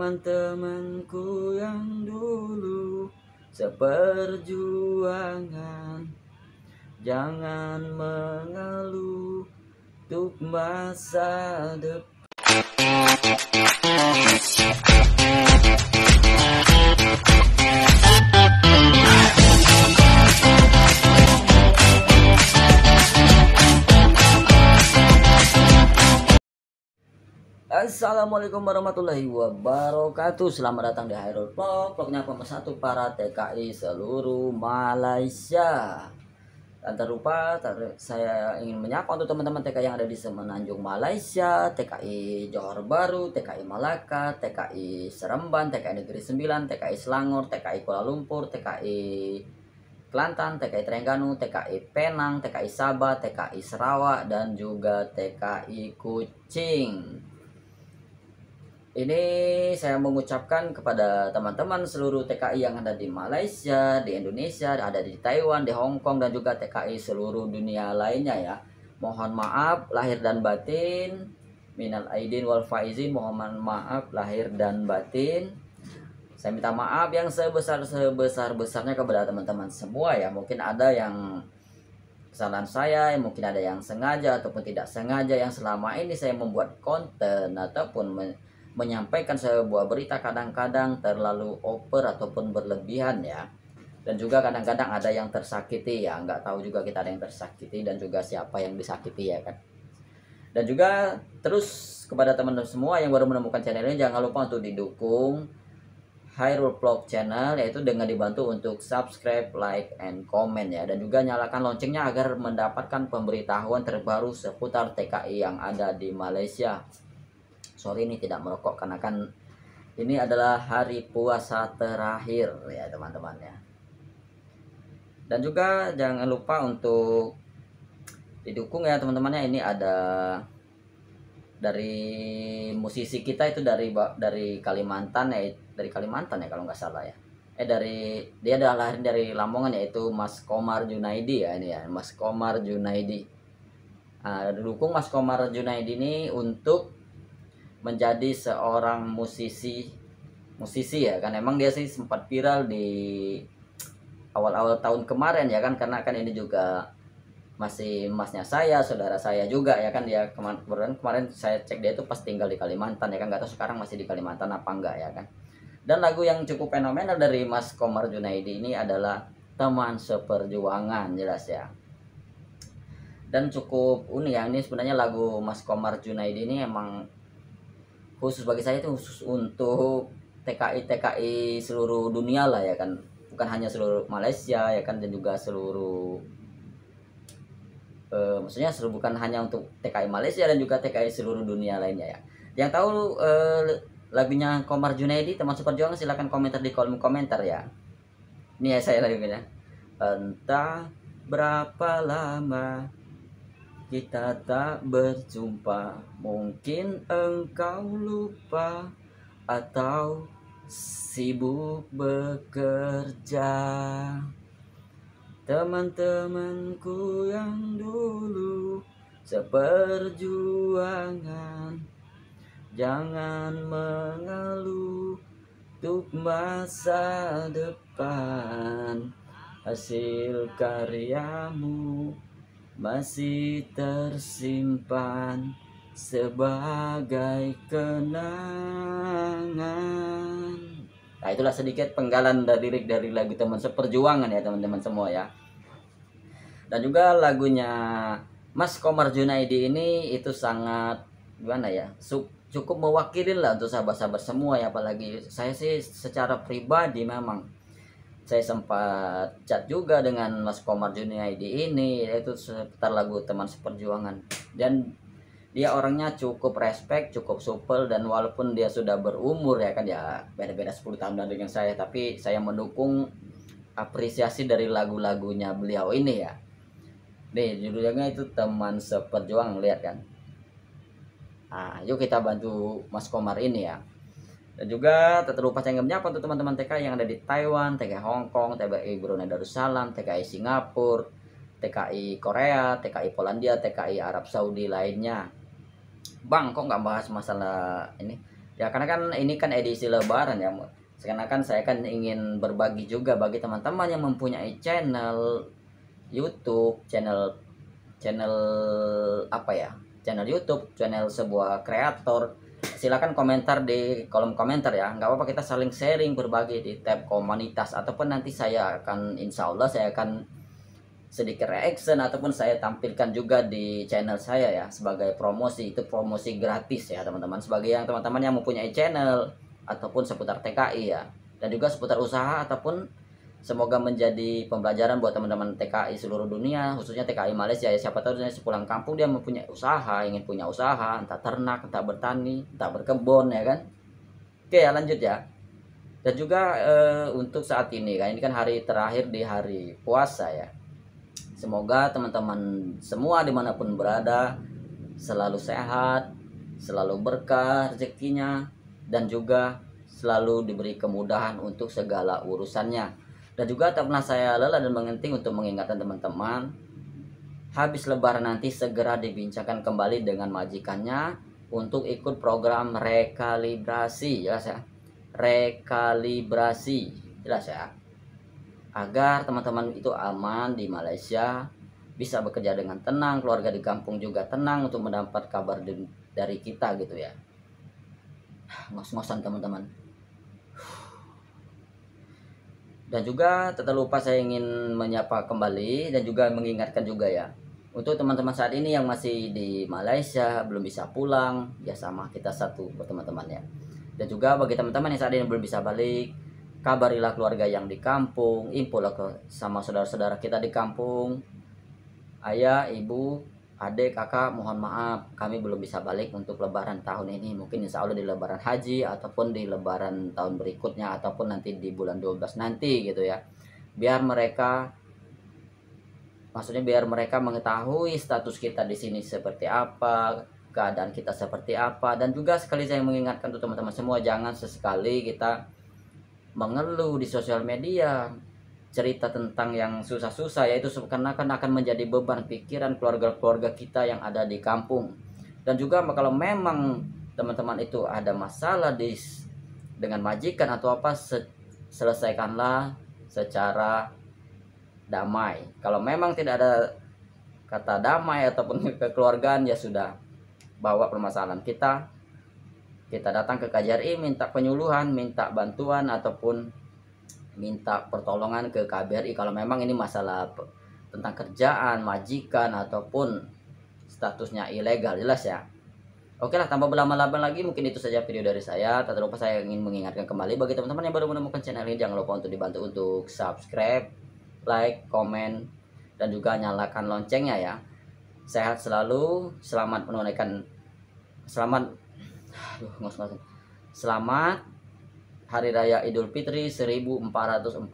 teman-temanku yang dulu seperjuangan jangan mengeluh untuk masa depan Assalamualaikum warahmatullahi wabarakatuh Selamat datang di Hairul Vlog Vlognya pemersatu para TKI seluruh Malaysia Dan terlupa ter saya ingin menyapa untuk teman-teman TKI yang ada di Semenanjung Malaysia TKI Johor Baru, TKI Malaka, TKI Seremban, TKI Negeri Sembilan, TKI Selangor, TKI Kuala Lumpur, TKI Kelantan, TKI Terengganu, TKI Penang, TKI Sabah, TKI Sarawak, dan juga TKI Kucing. Ini saya mengucapkan kepada teman-teman seluruh TKI yang ada di Malaysia, di Indonesia, ada di Taiwan, di Hong Kong dan juga TKI seluruh dunia lainnya ya. Mohon maaf lahir dan batin. Minal aidin wal faizin, mohon maaf lahir dan batin. Saya minta maaf yang sebesar-sebesar-besarnya kepada teman-teman semua ya. Mungkin ada yang kesalahan saya, mungkin ada yang sengaja ataupun tidak sengaja yang selama ini saya membuat konten ataupun menyampaikan sebuah berita kadang-kadang terlalu over ataupun berlebihan ya dan juga kadang-kadang ada yang tersakiti ya nggak tahu juga kita ada yang tersakiti dan juga siapa yang disakiti ya kan dan juga terus kepada teman-teman semua yang baru menemukan channel ini jangan lupa untuk didukung Hyrule Vlog channel yaitu dengan dibantu untuk subscribe, like, and comment ya dan juga nyalakan loncengnya agar mendapatkan pemberitahuan terbaru seputar TKI yang ada di Malaysia sore ini tidak merokok karena kan ini adalah hari puasa terakhir ya teman-teman ya dan juga jangan lupa untuk didukung ya teman-temannya ini ada dari musisi kita itu dari dari Kalimantan ya dari Kalimantan ya kalau nggak salah ya eh dari dia adalah lahir dari Lamongan yaitu Mas Komar Junaidi ya ini ya Mas Komar Junaidi nah, didukung Mas Komar Junaidi ini untuk menjadi seorang musisi musisi ya kan emang dia sih sempat viral di awal-awal tahun kemarin ya kan karena kan ini juga masih emasnya saya saudara saya juga ya kan dia kemarin kemarin, saya cek dia itu pas tinggal di Kalimantan ya kan nggak tahu sekarang masih di Kalimantan apa enggak ya kan dan lagu yang cukup fenomenal dari Mas Komar Junaidi ini adalah teman seperjuangan jelas ya dan cukup unik ya ini sebenarnya lagu Mas Komar Junaidi ini emang khusus bagi saya itu khusus untuk TKI TKI seluruh dunia lah ya kan bukan hanya seluruh Malaysia ya kan dan juga seluruh eh, maksudnya seluruh bukan hanya untuk TKI Malaysia dan juga TKI seluruh dunia lainnya ya yang tahu eh, lagunya Komar Junaidi teman Super perjuangan silahkan komentar di kolom komentar ya ini ya saya lagunya entah berapa lama kita tak berjumpa Mungkin engkau lupa Atau sibuk bekerja Teman-temanku yang dulu Seperjuangan Jangan mengeluh Untuk masa depan Hasil karyamu masih tersimpan sebagai kenangan. Nah, itulah sedikit penggalan dari lirik dari lagu teman seperjuangan ya teman-teman semua ya. Dan juga lagunya Mas Komar Junaidi ini itu sangat gimana ya? Cukup mewakili lah untuk sahabat-sahabat semua ya apalagi saya sih secara pribadi memang saya sempat chat juga dengan Mas Komar ID ini yaitu seputar lagu teman seperjuangan dan dia orangnya cukup respect, cukup supel dan walaupun dia sudah berumur ya kan ya beda-beda 10 tahun dengan saya tapi saya mendukung apresiasi dari lagu-lagunya beliau ini ya. Nih judulnya itu teman seperjuang lihat kan. ayo ah, yuk kita bantu Mas Komar ini ya. Dan juga tetap lupa saya Jepang untuk teman-teman TKI yang ada di Taiwan, TKI Hong Kong, TKI Brunei Darussalam, TKI Singapura, TKI Korea, TKI Polandia, TKI Arab Saudi lainnya. Bang, kok nggak bahas masalah ini? Ya karena kan ini kan edisi lebaran ya. Sekarang kan saya kan ingin berbagi juga bagi teman-teman yang mempunyai channel YouTube, channel channel apa ya? Channel YouTube, channel sebuah kreator silakan komentar di kolom komentar ya nggak apa-apa kita saling sharing berbagi di tab komunitas ataupun nanti saya akan insya Allah saya akan sedikit reaction ataupun saya tampilkan juga di channel saya ya sebagai promosi itu promosi gratis ya teman-teman sebagai yang teman-teman yang mempunyai channel ataupun seputar TKI ya dan juga seputar usaha ataupun Semoga menjadi pembelajaran buat teman-teman TKI seluruh dunia, khususnya TKI Malaysia. Ya, siapa tahu dia sepulang kampung dia mempunyai usaha, ingin punya usaha, entah ternak, entah bertani, entah berkebun ya kan. Oke, ya, lanjut ya. Dan juga e, untuk saat ini kan ini kan hari terakhir di hari puasa ya. Semoga teman-teman semua dimanapun berada selalu sehat, selalu berkah rezekinya dan juga selalu diberi kemudahan untuk segala urusannya dan juga tak pernah saya lelah dan mengenting untuk mengingatkan teman-teman. Habis lebaran nanti segera dibincangkan kembali dengan majikannya untuk ikut program rekalibrasi. Jelas ya? Rekalibrasi. Jelas ya? Agar teman-teman itu aman di Malaysia, bisa bekerja dengan tenang, keluarga di kampung juga tenang untuk mendapat kabar dari kita gitu ya. Ngos-ngosan teman-teman Dan juga tetap lupa saya ingin menyapa kembali dan juga mengingatkan juga ya untuk teman-teman saat ini yang masih di Malaysia belum bisa pulang ya sama kita satu buat teman-teman ya dan juga bagi teman-teman yang saat ini belum bisa balik kabarilah keluarga yang di kampung infolah ke sama saudara-saudara kita di kampung ayah ibu adik kakak mohon maaf kami belum bisa balik untuk lebaran tahun ini mungkin insya Allah di lebaran haji ataupun di lebaran tahun berikutnya ataupun nanti di bulan 12 nanti gitu ya biar mereka maksudnya biar mereka mengetahui status kita di sini seperti apa keadaan kita seperti apa dan juga sekali saya mengingatkan untuk teman-teman semua jangan sesekali kita mengeluh di sosial media cerita tentang yang susah-susah yaitu karena kan akan menjadi beban pikiran keluarga-keluarga kita yang ada di kampung dan juga kalau memang teman-teman itu ada masalah di dengan majikan atau apa se, selesaikanlah secara damai kalau memang tidak ada kata damai ataupun kekeluargaan ya sudah bawa permasalahan kita kita datang ke KJRI minta penyuluhan minta bantuan ataupun minta pertolongan ke KBRI kalau memang ini masalah tentang kerjaan, majikan ataupun statusnya ilegal jelas ya. Oke lah tanpa berlama-lama lagi mungkin itu saja video dari saya. Tak lupa saya ingin mengingatkan kembali bagi teman-teman yang baru menemukan channel ini jangan lupa untuk dibantu untuk subscribe, like, komen dan juga nyalakan loncengnya ya. Sehat selalu, selamat menunaikan selamat aduh, ngos -ngos. Selamat Hari Raya Idul Fitri 1444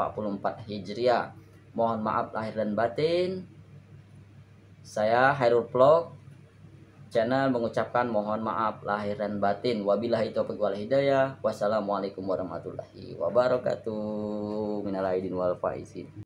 Hijriah. Mohon maaf lahir dan batin. Saya Hairul Vlog channel mengucapkan mohon maaf lahir dan batin. Wabillahi taufiq wal hidayah. Wassalamualaikum warahmatullahi wabarakatuh. Minal aidin wal faizin.